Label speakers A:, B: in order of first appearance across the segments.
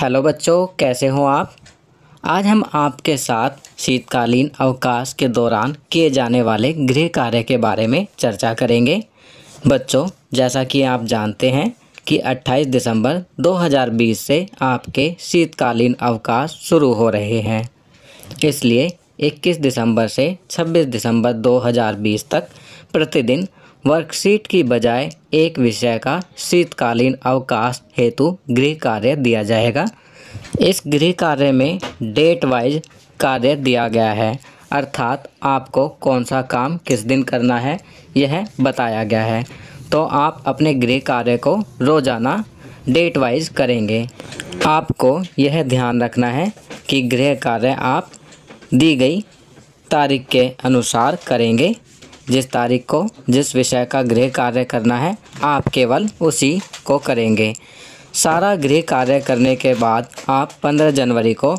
A: hello बच्चों कैसे हो आप आज हम आपके साथ शीतकालीन अवकाश के दौरान किए जाने वाले गृह कार्य के बारे में चर्चा करेंगे बच्चों जैसा कि आप जानते हैं कि 28 दिसंबर 2020 से आपके शीतकालीन अवकाश शुरू हो रहे हैं इसलिए 21 दिसंबर से 26 दिसंबर 2020 तक प्रतिदिन वर्कशीट की बजाय एक विषय का शीतकालीन अवकाश हेतु गृह कार्य दिया जाएगा इस गृह कार्य में डेट वाइज कार्य दिया गया है अर्थात आपको कौन सा काम किस दिन करना है यह बताया गया है तो आप अपने गृह कार्य को रोज़ाना डेट वाइज करेंगे आपको यह ध्यान रखना है कि गृह कार्य आप दी गई तारीख के अनुसार करेंगे जिस तारीख को जिस विषय का गृह कार्य करना है आप केवल उसी को करेंगे सारा गृह कार्य करने के बाद आप 15 जनवरी को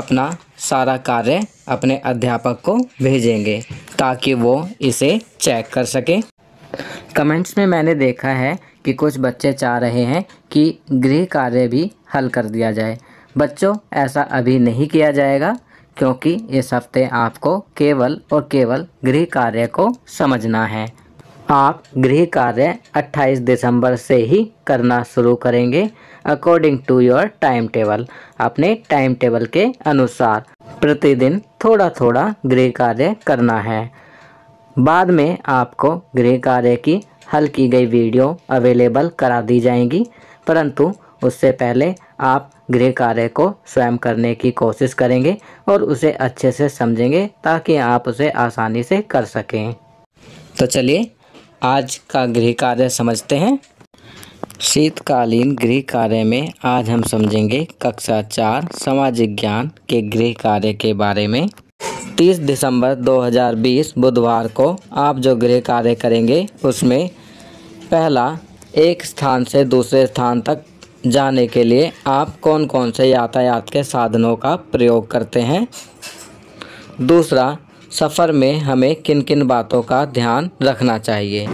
A: अपना सारा कार्य अपने अध्यापक को भेजेंगे ताकि वो इसे चेक कर सकें कमेंट्स में मैंने देखा है कि कुछ बच्चे चाह रहे हैं कि गृह कार्य भी हल कर दिया जाए बच्चों ऐसा अभी नहीं किया जाएगा क्योंकि इस हफ्ते आपको केवल और केवल गृह कार्य को समझना है आप गृह कार्य 28 दिसंबर से ही करना शुरू करेंगे according to your time table अपने टाइम टेबल के अनुसार प्रतिदिन थोड़ा थोड़ा गृह कार्य करना है बाद में आपको गृह कार्य की हल की गई वीडियो अवेलेबल करा दी जाएंगी परंतु उससे पहले आप गृह कार्य को स्वयं करने की कोशिश करेंगे और उसे अच्छे से समझेंगे ताकि आप उसे आसानी से कर सकें तो चलिए आज का गृह कार्य समझते हैं शीतकालीन गृह कार्य में आज हम समझेंगे कक्षा चार सामाजिक ज्ञान के गृह कार्य के बारे में 30 दिसंबर 2020 बुधवार को आप जो गृह कार्य करेंगे उसमें पहला एक स्थान से दूसरे स्थान तक जाने के लिए आप कौन कौन से यातायात के साधनों का प्रयोग करते हैं दूसरा सफ़र में हमें किन किन बातों का ध्यान रखना चाहिए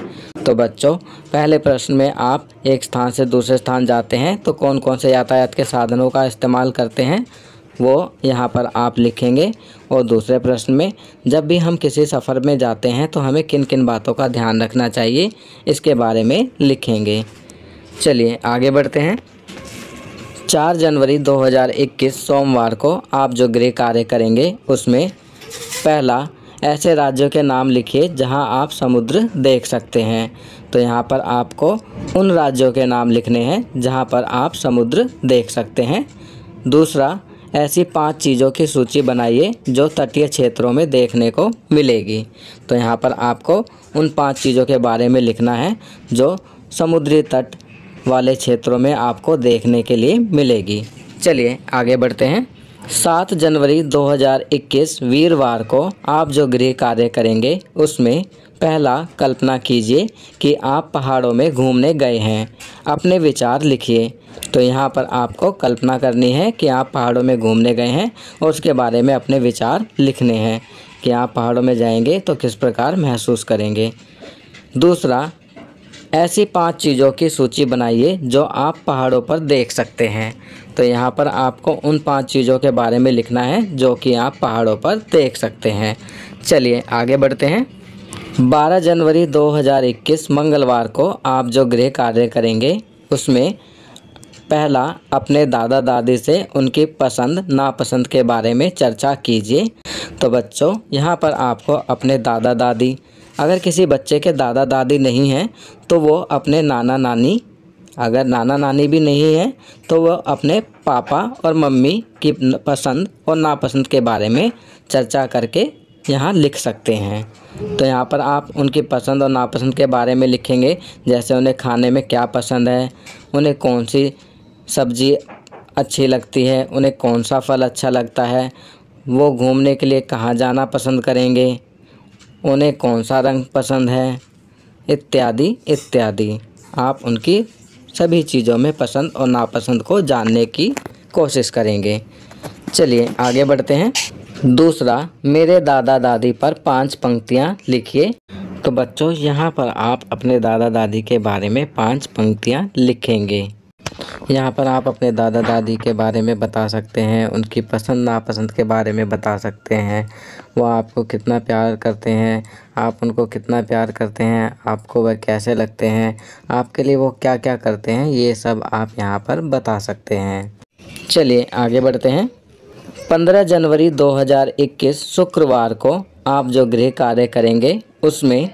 A: तो बच्चों पहले प्रश्न में आप एक स्थान से दूसरे स्थान जाते हैं तो कौन कौन से यातायात के साधनों का इस्तेमाल करते हैं वो यहाँ पर आप लिखेंगे और दूसरे प्रश्न में जब भी हम किसी सफ़र में जाते हैं तो हमें किन किन बातों का ध्यान रखना चाहिए इसके बारे में लिखेंगे चलिए आगे बढ़ते हैं चार जनवरी 2021 सोमवार को आप जो गृह कार्य करेंगे उसमें पहला ऐसे राज्यों के नाम लिखिए जहां आप समुद्र देख सकते हैं तो यहां पर आपको उन राज्यों के नाम लिखने हैं जहां पर आप समुद्र देख सकते हैं दूसरा ऐसी पांच चीज़ों की सूची बनाइए जो तटीय क्षेत्रों में देखने को मिलेगी तो यहाँ पर आपको उन पांच चीज़ों के बारे में लिखना है जो समुद्री तट वाले क्षेत्रों में आपको देखने के लिए मिलेगी चलिए आगे बढ़ते हैं सात जनवरी 2021 वीरवार को आप जो गृह कार्य करेंगे उसमें पहला कल्पना कीजिए कि आप पहाड़ों में घूमने गए हैं अपने विचार लिखिए तो यहाँ पर आपको कल्पना करनी है कि आप पहाड़ों में घूमने गए हैं और उसके बारे में अपने विचार लिखने हैं कि आप पहाड़ों में जाएंगे तो किस प्रकार महसूस करेंगे दूसरा ऐसी पांच चीज़ों की सूची बनाइए जो आप पहाड़ों पर देख सकते हैं तो यहाँ पर आपको उन पांच चीज़ों के बारे में लिखना है जो कि आप पहाड़ों पर देख सकते हैं चलिए आगे बढ़ते हैं 12 जनवरी 2021 मंगलवार को आप जो गृह कार्य करेंगे उसमें पहला अपने दादा दादी से उनकी पसंद नापसंद के बारे में चर्चा कीजिए तो बच्चों यहाँ पर आपको अपने दादा दादी अगर किसी बच्चे के दादा दादी नहीं हैं तो वो अपने नाना नानी अगर नाना नानी भी नहीं है तो वह अपने पापा और मम्मी की पसंद और नापसंद के बारे में चर्चा करके यहाँ लिख सकते हैं तो यहाँ पर आप उनकी पसंद और नापसंद के बारे में लिखेंगे जैसे उन्हें खाने में क्या पसंद है उन्हें कौन सी सब्ज़ी अच्छी लगती है उन्हें कौन सा फल अच्छा लगता है वो घूमने के लिए कहाँ जाना पसंद करेंगे उन्हें कौन सा रंग पसंद है इत्यादि इत्यादि आप उनकी सभी चीज़ों में पसंद और नापसंद को जानने की कोशिश करेंगे चलिए आगे बढ़ते हैं दूसरा मेरे दादा दादी पर पांच पंक्तियाँ लिखिए तो बच्चों यहाँ पर आप अपने दादा दादी के बारे में पांच पंक्तियाँ लिखेंगे यहाँ पर आप अपने दादा दादी के बारे में बता सकते हैं उनकी पसंद नापसंद के बारे में बता सकते हैं वो आपको कितना प्यार करते हैं आप उनको कितना प्यार करते हैं आपको वह कैसे लगते हैं आपके लिए वो क्या क्या करते हैं ये सब आप यहाँ पर बता सकते हैं चलिए आगे बढ़ते हैं पंद्रह जनवरी दो शुक्रवार को आप जो गृह कार्य करेंगे उसमें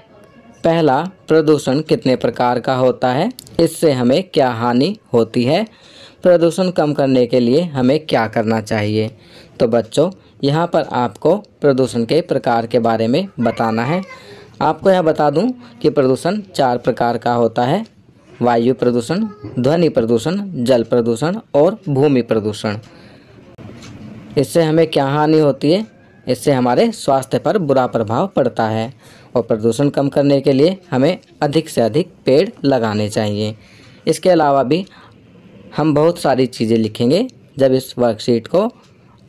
A: पहला प्रदूषण कितने प्रकार का होता है इससे हमें क्या हानि होती है प्रदूषण कम करने के लिए हमें क्या करना चाहिए तो बच्चों यहाँ पर आपको प्रदूषण के प्रकार के बारे में बताना है आपको यह बता दूं कि प्रदूषण चार प्रकार का होता है वायु प्रदूषण ध्वनि प्रदूषण जल प्रदूषण और भूमि प्रदूषण इससे हमें क्या हानि होती है इससे हमारे स्वास्थ्य पर बुरा प्रभाव पड़ता है और प्रदूषण कम करने के लिए हमें अधिक से अधिक पेड़ लगाने चाहिए इसके अलावा भी हम बहुत सारी चीज़ें लिखेंगे जब इस वर्कशीट को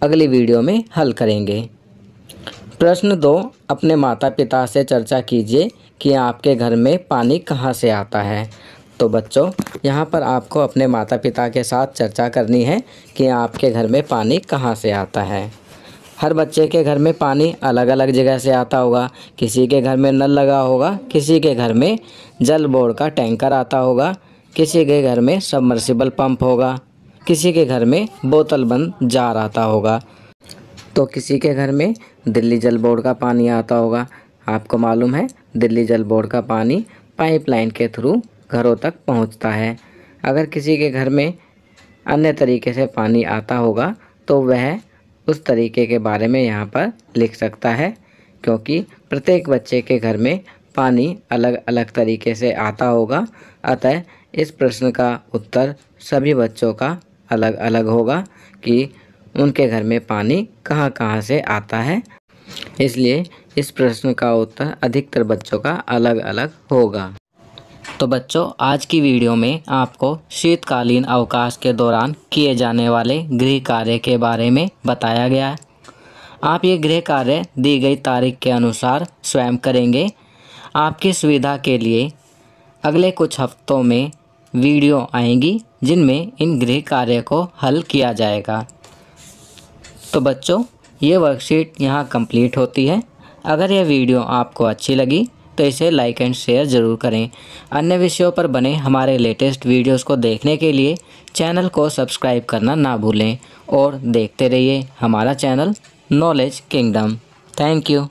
A: अगली वीडियो में हल करेंगे प्रश्न दो अपने माता पिता से चर्चा कीजिए कि आपके घर में पानी कहाँ से आता है तो बच्चों यहाँ पर आपको अपने माता पिता के साथ चर्चा करनी है कि आपके घर में पानी कहाँ से आता है हर बच्चे के घर में पानी अलग अलग जगह से आता होगा किसी के घर में नल लगा होगा किसी के घर में जल बोर्ड का टैंकर आता होगा किसी के घर में सबमर्सिबल पंप होगा किसी के घर में बोतल बंद जार आता होगा तो किसी के घर में दिल्ली जल बोर्ड का पानी आता होगा आपको मालूम है दिल्ली जल बोर्ड का पानी पाइपलाइन के थ्रू घरों तक पहुंचता है अगर किसी के घर में अन्य तरीके से पानी आता होगा तो वह उस तरीके के बारे में यहाँ पर लिख सकता है क्योंकि प्रत्येक बच्चे के घर में पानी अलग अलग तरीके से आता होगा अतः इस प्रश्न का उत्तर सभी बच्चों का अलग अलग होगा कि उनके घर में पानी कहाँ कहाँ से आता है इसलिए इस प्रश्न का उत्तर अधिकतर बच्चों का अलग अलग होगा तो बच्चों आज की वीडियो में आपको शीतकालीन अवकाश के दौरान किए जाने वाले गृह कार्य के बारे में बताया गया है आप ये गृह कार्य दी गई तारीख के अनुसार स्वयं करेंगे आपकी सुविधा के लिए अगले कुछ हफ्तों में वीडियो आएंगी जिनमें इन गृह कार्य को हल किया जाएगा तो बच्चों ये वर्कशीट यहाँ कंप्लीट होती है अगर यह वीडियो आपको अच्छी लगी तो इसे लाइक एंड शेयर ज़रूर करें अन्य विषयों पर बने हमारे लेटेस्ट वीडियोस को देखने के लिए चैनल को सब्सक्राइब करना ना भूलें और देखते रहिए हमारा channel knowledge kingdom thank you